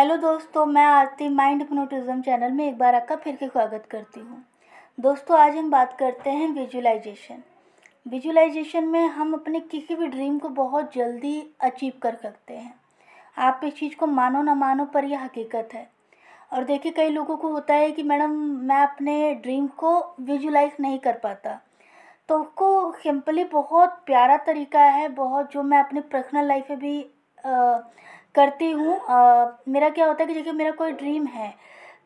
hello दोस्तों मैं आरती mind hypnotism channel में एक बार आपका फिर के स्वागत करती हूँ दोस्तों आज हम बात करते हैं विजुलाइजेशन विजुलाइजेशन में हम अपने किसी भी ड्रीम को बहुत जल्दी अचीव कर सकते हैं आप इस चीज़ को मानो ना मानो पर यह हकीकत है और देखिए कई लोगों को होता है कि मैडम मैं अपने ड्रीम को विजुलाइज नहीं कर पाता तो उसको सिंपली बहुत प्यारा तरीका है बहुत जो मैं अपनी पर्सनल लाइफ में भी आ, करती हूँ मेरा क्या होता है कि देखिए मेरा कोई ड्रीम है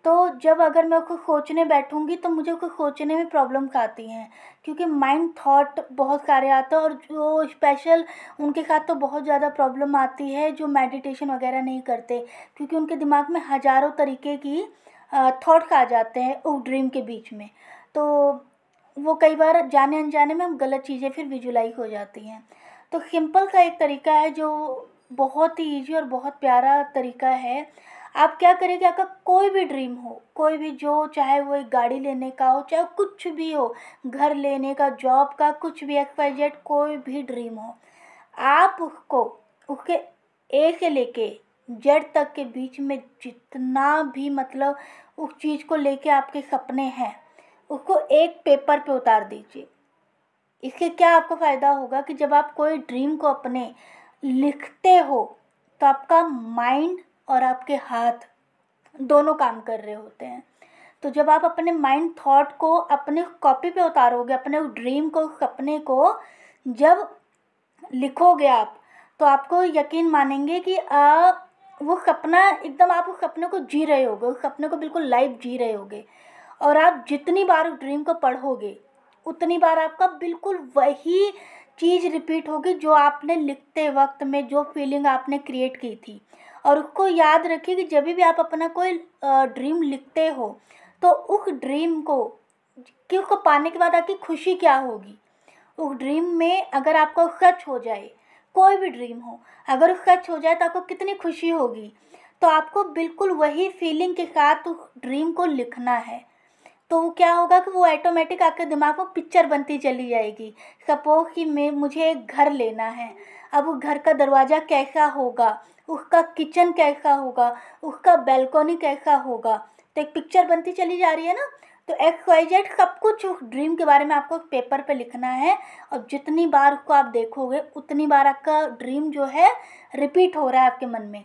तो जब अगर मैं उसको सोचने बैठूँगी तो मुझे उसको सोचने में प्रॉब्लम आती हैं क्योंकि माइंड थॉट बहुत सारे आते हैं और जो स्पेशल उनके साथ तो बहुत ज़्यादा प्रॉब्लम आती है जो मेडिटेशन वगैरह नहीं करते क्योंकि उनके दिमाग में हज़ारों तरीके की थॉट्स आ जाते हैं उस ड्रीम के बीच में तो वो कई बार जाने अनजाने में हम गलत चीज़ें फिर विजुलाइज हो जाती हैं तो सिंपल का एक तरीका है जो बहुत ही ईजी और बहुत प्यारा तरीका है आप क्या करें कि आपका कोई भी ड्रीम हो कोई भी जो चाहे वो एक गाड़ी लेने का हो चाहे कुछ भी हो घर लेने का जॉब का कुछ भी एक्स वाई कोई भी ड्रीम हो आप उसको उसके ए से लेके जेड तक के बीच में जितना भी मतलब उस चीज़ को लेके आपके सपने हैं उसको एक पेपर पे उतार दीजिए इससे क्या आपको फ़ायदा होगा कि जब आप कोई ड्रीम को अपने लिखते हो तो आपका माइंड और आपके हाथ दोनों काम कर रहे होते हैं तो जब आप अपने माइंड थॉट को अपने कॉपी पे उतारोगे अपने ड्रीम को सपने को जब लिखोगे आप तो आपको यकीन मानेंगे कि आ, वो सपना एकदम आप उस सपने को जी रहे होगे उस सपने को बिल्कुल लाइव जी रहे होगे और आप जितनी बार उस ड्रीम को पढ़ोगे उतनी बार आपका बिल्कुल वही चीज़ रिपीट होगी जो आपने लिखते वक्त में जो फीलिंग आपने क्रिएट की थी और उसको याद रखिए कि जब भी आप अपना कोई ड्रीम लिखते हो तो उस ड्रीम को कि उसको पाने के बाद आपकी खुशी क्या होगी उस ड्रीम में अगर आपको सच हो जाए कोई भी ड्रीम हो अगर उस सच हो जाए तो आपको कितनी खुशी होगी तो आपको बिल्कुल वही फीलिंग के साथ उस ड्रीम को लिखना है तो वो क्या होगा कि वो ऐटोमेटिक आपके दिमाग में पिक्चर बनती चली जाएगी सपोज कि मैं मुझे एक घर लेना है अब उस घर का दरवाज़ा कैसा होगा उसका किचन कैसा होगा उसका बेलकोनी कैसा होगा तो एक पिक्चर बनती चली जा रही है ना तो एक्स वाई जेड सब कुछ उस ड्रीम के बारे में आपको पेपर पे लिखना है और जितनी बार उसको आप देखोगे उतनी बार आपका ड्रीम जो है रिपीट हो रहा है आपके मन में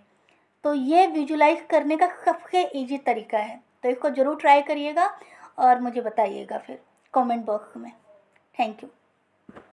तो ये विजुलाइज करने का सबसे ईजी तरीका है तो इसको ज़रूर ट्राई करिएगा और मुझे बताइएगा फिर कमेंट बॉक्स में थैंक यू